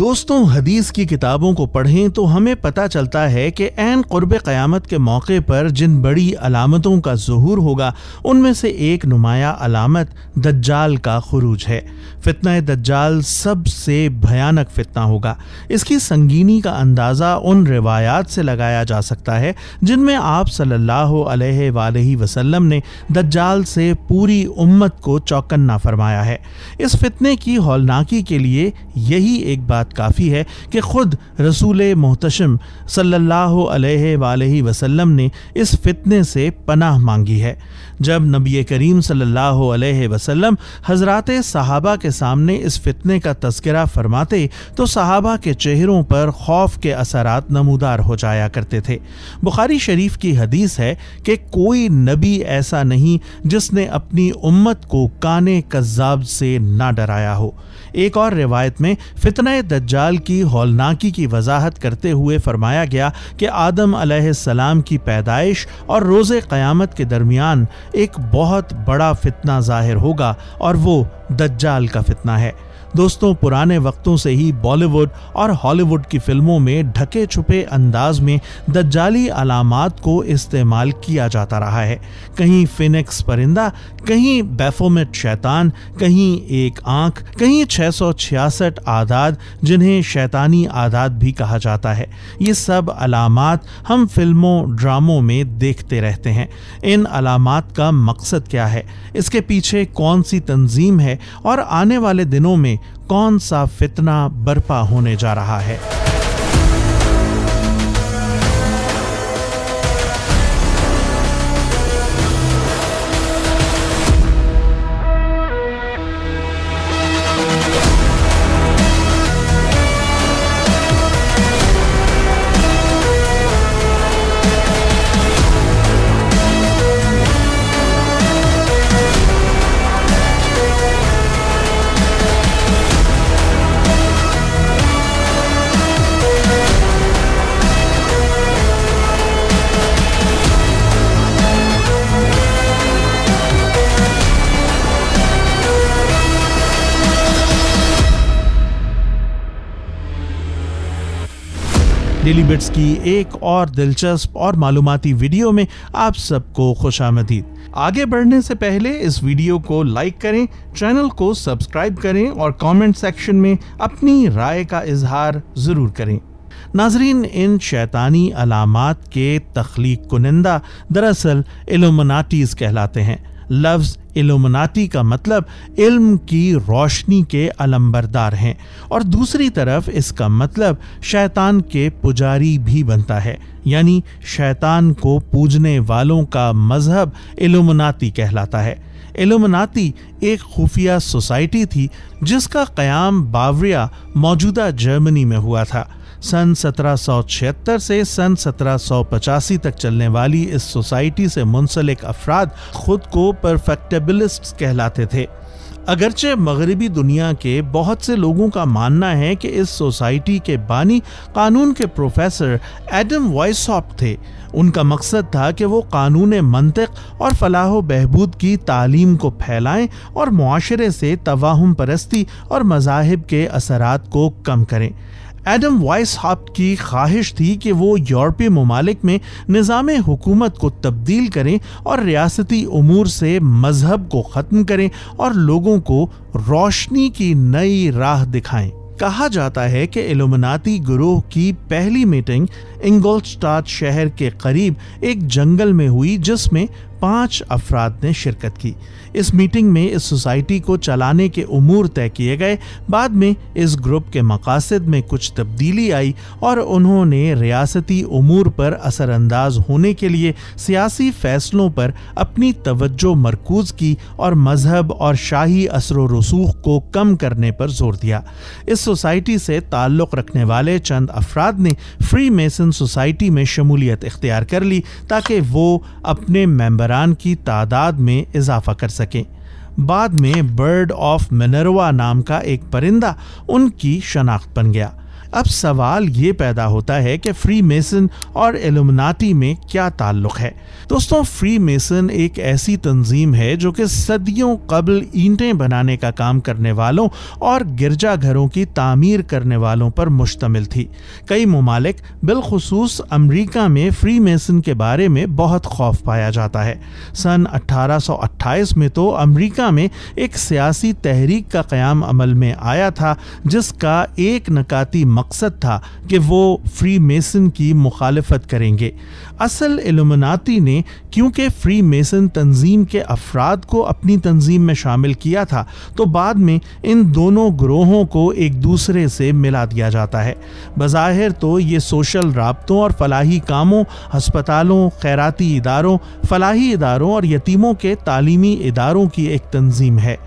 दोस्तों हदीस की किताबों को पढ़ें तो हमें पता चलता है कि एन क़ुरब क़यामत के मौके पर जिन बड़ी अलामतों का जहूर होगा उनमें से एक नुमाया अलामत दज्जाल का खरूज है फितना दज्जाल सबसे भयानक फितना होगा इसकी संगीनी का अंदाज़ा उन रिवायात से लगाया जा सकता है जिनमें आप सल्ला वसलम ने दज्जाल से पूरी उम्मत को चौकन्ना फरमाया है इस फितने की हौलनाकी के लिए यही एक बात बात काफ़ी है कि ख़ुद रसूल मोहतशम सल्ला अलैहि ने इस फितने से पनाह मांगी है जब नबी करीम सल्ला अलैहि हजरत साहबा के सामने इस फितने का तस्करा फरमाते तो साहबा के चेहरों पर खौफ के असरात नमूदार हो जाया करते थे बुखारी शरीफ की हदीस है कि कोई नबी ऐसा नहीं जिसने अपनी उम्मत को काने कज्जाब से ना डराया हो एक और रिवायत में फितने दज्जाल की हौलनाकी की वजाहत करते हुए फरमाया गया कि आदम सलाम की पैदाइश और रोजे क़यामत के दरमियान एक बहुत बड़ा फितना ज़ाहिर होगा और वो दज्जाल का फितना है दोस्तों पुराने वक्तों से ही बॉलीवुड और हॉलीवुड की फिल्मों में ढके छुपे अंदाज में दज्जाली अलामत को इस्तेमाल किया जाता रहा है कहीं फिनिक्स परिंदा कहीं बेफोमेट शैतान कहीं एक आंख कहीं 666 आदाद जिन्हें शैतानी आदाद भी कहा जाता है ये सब अलामत हम फिल्मों ड्रामों में देखते रहते हैं इन अलामत का मकसद क्या है इसके पीछे कौन सी तंजीम है और आने वाले दिनों में कौन सा फितना बर्पा होने जा रहा है डेली बिट्स की एक और दिलचस्प और मालूमती वीडियो में आप सबको खुश आमदीद आगे बढ़ने से पहले इस वीडियो को लाइक करें चैनल को सब्सक्राइब करें और कमेंट सेक्शन में अपनी राय का इजहार ज़रूर करें नाजरीन इन शैतानी अलामत के तख्लीक कुनिंदा दरअसल एलोमनाटीज़ कहलाते हैं लफ्ज़ इलमनाती का मतलब इल्म की रोशनी के अलम्बरदार हैं और दूसरी तरफ इसका मतलब शैतान के पुजारी भी बनता है यानी शैतान को पूजने वालों का मज़हब इलमनाती कहलाता है एलुमनाती एक खुफिया सोसाइटी थी जिसका क़याम बावरिया मौजूदा जर्मनी में हुआ था सन 1776 से सन 1785 तक चलने वाली इस सोसाइटी से मुंसलिक अफराद खुद को परफेक्टेबलिस्ट कहलाते थे अगरचे मगरबी दुनिया के बहुत से लोगों का मानना है कि इस सोसाइटी के बानी कानून के प्रोफेसर एडम वॉइसॉप थे उनका मकसद था कि वो कानून मंतक और फलाह बहबूद की तालीम को फैलाएं और माशरे से तवाहम परस्ती और मजाहब के असरात को कम करें एडम वाइस की ख्वाहिश थी कि वो यूरोपीय ममालिक में निज़ाम हुकूमत को तब्दील करें और रियासती अमूर से मजहब को ख़त्म करें और लोगों को रोशनी की नई राह दिखाएं कहा जाता है कि एलुमनाती ग्रोह की पहली मीटिंग इंगोलस्टाट शहर के करीब एक जंगल में हुई जिसमें पाँच अफराद ने शिरकत की इस मीटिंग में इस सोसाइटी को चलाने के उमूर तय किए गए बाद में इस ग्रुप के मकासद में कुछ तब्दीली आई और उन्होंने रियासती उमूर पर असरअंदाज होने के लिए सियासी फैसलों पर अपनी तवज्जो मरकूज़ की और मजहब और शाही असर रसूख को कम करने पर जोर दिया इस सोसाइटी से ताल्लुक़ रखने वाले चंद अफराद ने फ्री मेसन सोसाइटी में शमूलियत इख्तियार कर ली ताकि वो अपने मेम्बर बहरान की तादाद में इजाफा कर सकें बाद में बर्ड ऑफ मिनरवा नाम का एक परिंदा उनकी शनाख्त बन गया अब सवाल ये पैदा होता है कि फ्री मेसन और एलुमनाटी में क्या ताल्लुक है दोस्तों फ्री मेसन एक ऐसी तंजीम है जो कि सदियों कबल ईंटें बनाने का काम करने वालों और गिरजाघरों की तामीर करने वालों पर मुश्तमिल थी कई ममालिक बिलखसूस अमरीका में फ्री मेसन के बारे में बहुत खौफ पाया जाता है सन 1828 में तो अमरीका में एक सियासी तहरीक का क़्याम अमल में आया था जिसका एक नकाती मकसद था कि वो फ्री मेसन की मुखालफत करेंगे असल एलुमनाती ने क्योंकि फ्री मेसन तंजीम के अफराद को अपनी तंजीम में शामिल किया था तो बाद में इन दोनों ग्रोहों को एक दूसरे से मिला दिया जाता है बज़ाहिर तो ये सोशल रबतों और फलाही कामों हस्पतालों खैराती इदारों फलाही इदारों और यतीमों के तालीमी इदारों की एक तंजीम है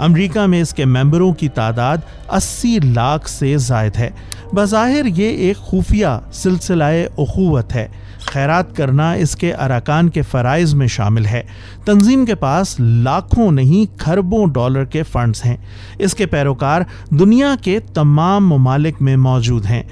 अमेरिका में इसके मेंबरों की तादाद 80 लाख से जायद है बज़ाहिर ये एक खुफिया सिलसिलाए अखूवत है खैरात करना इसके अरकान के फ़रज़ में शामिल है तंजीम के पास लाखों नहीं खरबों डॉलर के फंड्स हैं इसके पैरोकार दुनिया के तमाम ममालिक में मौजूद हैं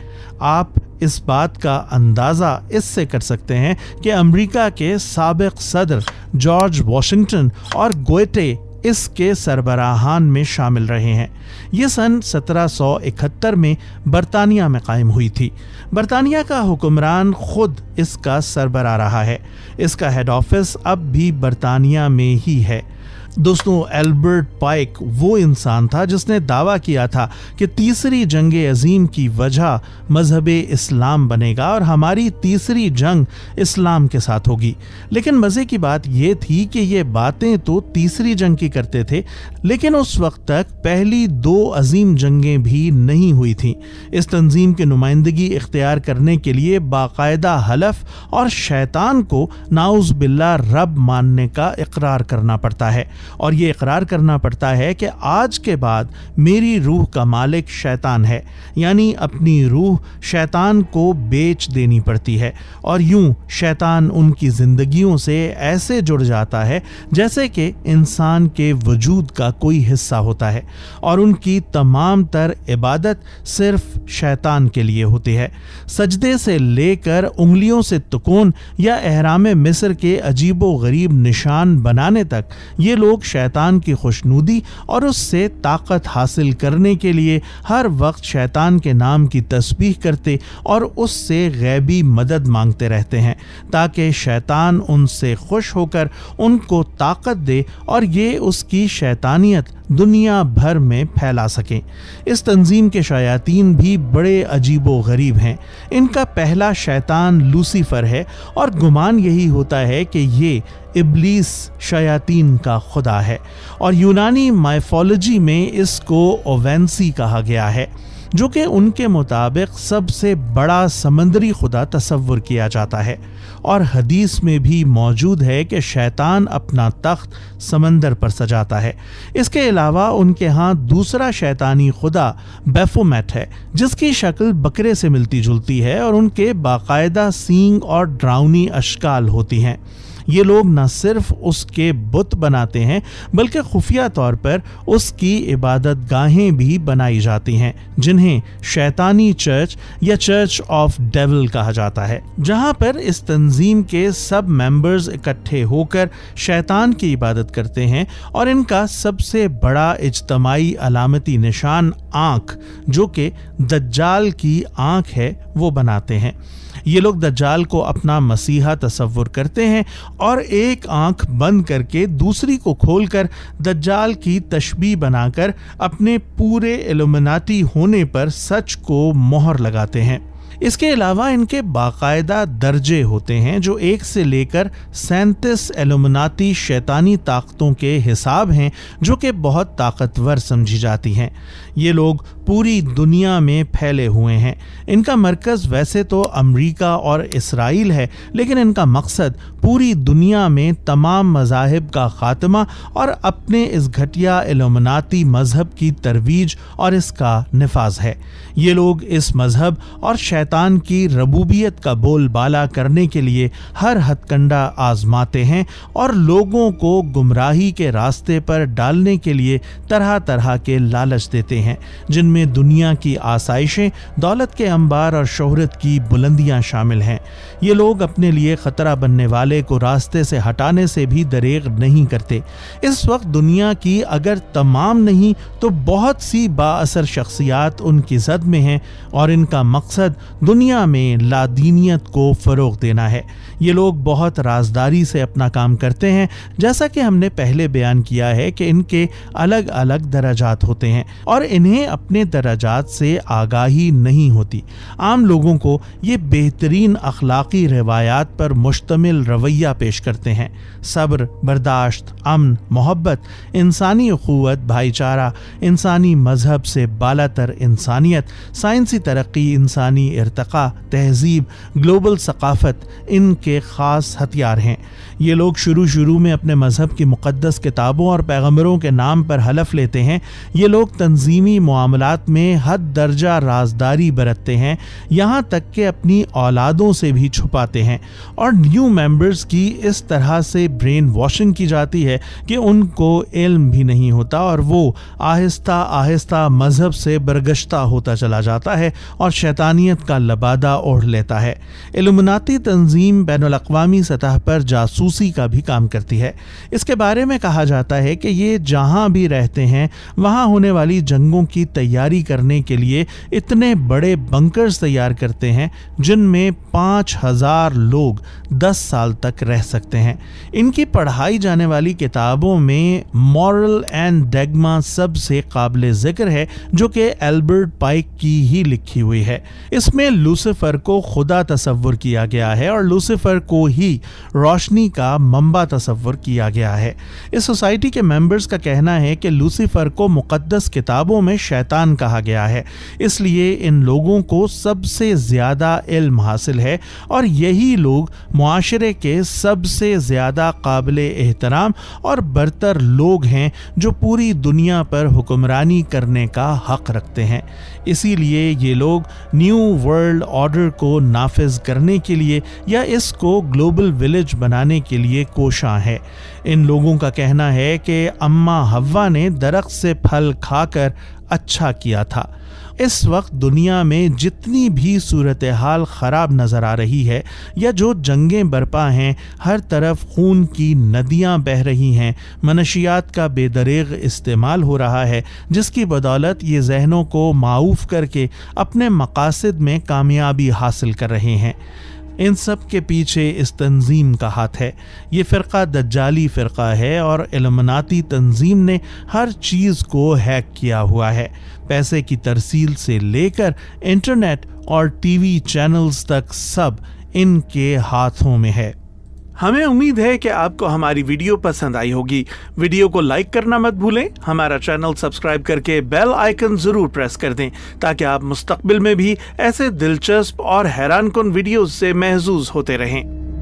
आप इस बात का अंदाज़ा इससे कर सकते हैं कि अमेरिका के सबक सदर जॉर्ज वाशिंगटन और गोयटे इसके सरबराहान में शामिल रहे हैं ये सन 1771 में बरतानिया में कायम हुई थी बरतानिया का हुक्मरान खुद इसका सरबरा रहा है इसका हेड ऑफिस अब भी बरतानिया में ही है दोस्तों एल्बर्ट पाइक वो इंसान था जिसने दावा किया था कि तीसरी जंग अजीम की वजह मजहब इस्लाम बनेगा और हमारी तीसरी जंग इस्लाम के साथ होगी लेकिन मज़े की बात यह थी कि ये बातें तो तीसरी जंग की करते थे लेकिन उस वक्त तक पहली दो अजीम जंगें भी नहीं हुई थीं इस तंजीम की नुमाइंदगी इख्तियार करने के लिए बाकायदा हलफ और शैतान को नाउज़ बिल्ला रब मानने का इकरार करना पड़ता है और ये इकरार करना पड़ता है कि आज के बाद मेरी रूह का मालिक शैतान है यानी अपनी रूह शैतान को बेच देनी पड़ती है और यूं शैतान उनकी ज़िंदगियों से ऐसे जुड़ जाता है जैसे कि इंसान के वजूद का कोई हिस्सा होता है और उनकी तमाम तर इबादत सिर्फ शैतान के लिए होती है सजदे से लेकर उंगलियों से तुकोन या एहराम मिस्र के अजीबो गरीब निशान बनाने तक ये लोग लोग शैतान की खुशनूदी और उससे ताकत हासिल करने के लिए हर वक्त शैतान के नाम की तस्बीह करते और उससे गैबी मदद मांगते रहते हैं ताकि शैतान उनसे खुश होकर उनको ताकत दे और ये उसकी शैतानियत दुनिया भर में फैला सकें इस तंजीम के शयातीन भी बड़े अजीब व गरीब हैं इनका पहला शैतान लूसीफर है और गुमान यही होता है कि ये इबलीस शयातीन का खुदा है और यूनानी माइफोलॉजी में इसको ओवेंसी कहा गया है जो कि उनके मुताबिक सबसे बड़ा समंदरी खुदा तस्वुर किया जाता है और हदीस में भी मौजूद है कि शैतान अपना तख्त समंदर पर सजाता है इसके अलावा उनके यहाँ दूसरा शैतानी खुदा बेफोमैट है जिसकी शक्ल बकरे से मिलती जुलती है और उनके बाकायदा सींग और ड्राउनी अशकाल होती हैं ये लोग न सिर्फ उसके बुत बनाते हैं बल्कि खुफिया तौर पर उसकी इबादत गाहें भी बनाई जाती हैं जिन्हें शैतानी चर्च या चर्च ऑफ डेवल कहा जाता है जहां पर इस तंजीम के सब मेंबर्स इकट्ठे होकर शैतान की इबादत करते हैं और इनका सबसे बड़ा इजतमाही अलामती निशान आँख जो कि दज्जाल की आँख है वो बनाते हैं ये लोग दज्जाल को अपना मसीहा तस्वुर करते हैं और एक आंख बंद करके दूसरी को खोलकर दज्जाल की तशबी बनाकर अपने पूरे एलुमनाती होने पर सच को मोहर लगाते हैं इसके अलावा इनके बाकायदा दर्जे होते हैं जो एक से लेकर सैंतीस एलुमनाती शैतानी ताकतों के हिसाब हैं जो कि बहुत ताकतवर समझी जाती हैं ये लोग पूरी दुनिया में फैले हुए हैं इनका मरकज़ वैसे तो अमेरिका और इसराइल है लेकिन इनका मकसद पूरी दुनिया में तमाम मजाहब का ख़ात्मा और अपने इस घटिया एलुमनाती मज़हब की तरवीज और इसका नफाज है ये लोग इस मज़हब और शैत शैतान की रबूबियत का बोलबाला करने के लिए हर हथकंडा आजमाते हैं और लोगों को गुमराही के रास्ते पर डालने के लिए तरह तरह के लालच देते हैं जिनमें दुनिया की आसाइशें दौलत के अंबार और शोहरत की बुलंदियां शामिल हैं ये लोग अपने लिए ख़तरा बनने वाले को रास्ते से हटाने से भी दरेग नहीं करते इस वक्त दुनिया की अगर तमाम नहीं तो बहुत सी बासर शख्सियात उनकी जद में हैं और इनका मकसद दुनिया में लादीनियत को फ़रोग देना है ये लोग बहुत राजदारी से अपना काम करते हैं जैसा कि हमने पहले बयान किया है कि इनके अलग अलग दराजात होते हैं और इन्हें अपने दराजात से आगाही नहीं होती आम लोगों को ये बेहतरीन अखलाकी रवायात पर मुश्तमिल रवैया पेश करते हैं सब्र बर्दाश्त अमन मोहब्बत इंसानी अखूत भाईचारा इंसानी मजहब से बाला तर इंसानियत साइंसी तरक्की इंसानी इरतका तहजीब ग्लोबल सकाफ़त इनके ख़ास हथियार हैं ये लोग शुरू शुरू में अपने मज़हब की मुक़दस किताबों और पैगम्बरों के नाम पर हलफ लेते हैं ये लोग तंजीमी मामलों में हद दर्जा राजदारी बरतते हैं यहाँ तक कि अपनी औलादों से भी छुपाते हैं और न्यू मेंबर्स की इस तरह से ब्रेन वॉशिंग की जाती है कि उनको इल्म भी नहीं होता और वो आहिस्ता आहिस्ता मज़हब से बरगश्ता होता चला जाता है और शैतानियत का लबादा ओढ़ लेता है इल्मनाती तंजीम बैन अवी सतह पर जासूसी का भी काम करती है इसके बारे में कहा जाता है कि ये जहाँ भी रहते हैं वहाँ होने वाली जंगों की तैयारी करने के लिए इतने बड़े बंकर्स तैयार करते हैं जिनमें पाँच हजार लोग दस साल तक रह सकते हैं इनकी पढ़ाई जाने वाली किताबों में मॉरल एंड डेगमा सबसे काबिल ज़िक्र है जो कि एल्बर्ट पाइक की ही लिखी हुई है इसमें लूसीफर को खुदा तस्वुर किया गया है और लूसीफर को ही रोशनी का मंबा तस्वुर किया गया है इस सोसाइटी के मेंबर्स का कहना है कि लूसीफर को मुकदस किताबों में शैतान कहा गया है इसलिए इन लोगों को सबसे ज़्यादा इल्म हासिल है और यही लोग माशरे के सबसे ज़्यादा काबिल एहतराम और बरतर लोग हैं जो पूरी दुनिया पर हुक्मरानी करने का हक रखते हैं इसीलिए ये लोग न्यू वर्ल्ड ऑर्डर को नाफिज करने के लिए या इसको ग्लोबल विलेज बनाने के लिए कोशां है इन लोगों का कहना है कि अम्मा हवा ने दरख्त से फल खाकर अच्छा किया था इस वक्त दुनिया में जितनी भी सूरत हाल ख़राब नज़र आ रही है या जो जंगें बरपा हैं हर तरफ खून की नदियाँ बह रही हैं मनशियात का बेदरेग इस्तेमाल हो रहा है जिसकी बदौलत ये जहनों को माऊफ करके अपने मकासद में कामयाबी हासिल कर रहे हैं इन सब के पीछे इस तंजीम का हाथ है ये फ़िरका दज्जाली फ़िरका है और इलमनाती तंजीम ने हर चीज़ को हैक किया हुआ है पैसे की तरसील से लेकर इंटरनेट और टीवी चैनल्स तक सब इनके हाथों में है हमें उम्मीद है कि आपको हमारी वीडियो पसंद आई होगी वीडियो को लाइक करना मत भूलें हमारा चैनल सब्सक्राइब करके बेल आइकन ज़रूर प्रेस कर दें ताकि आप मुस्तबिल में भी ऐसे दिलचस्प और हैरान कन वीडियोज़ से महजूज होते रहें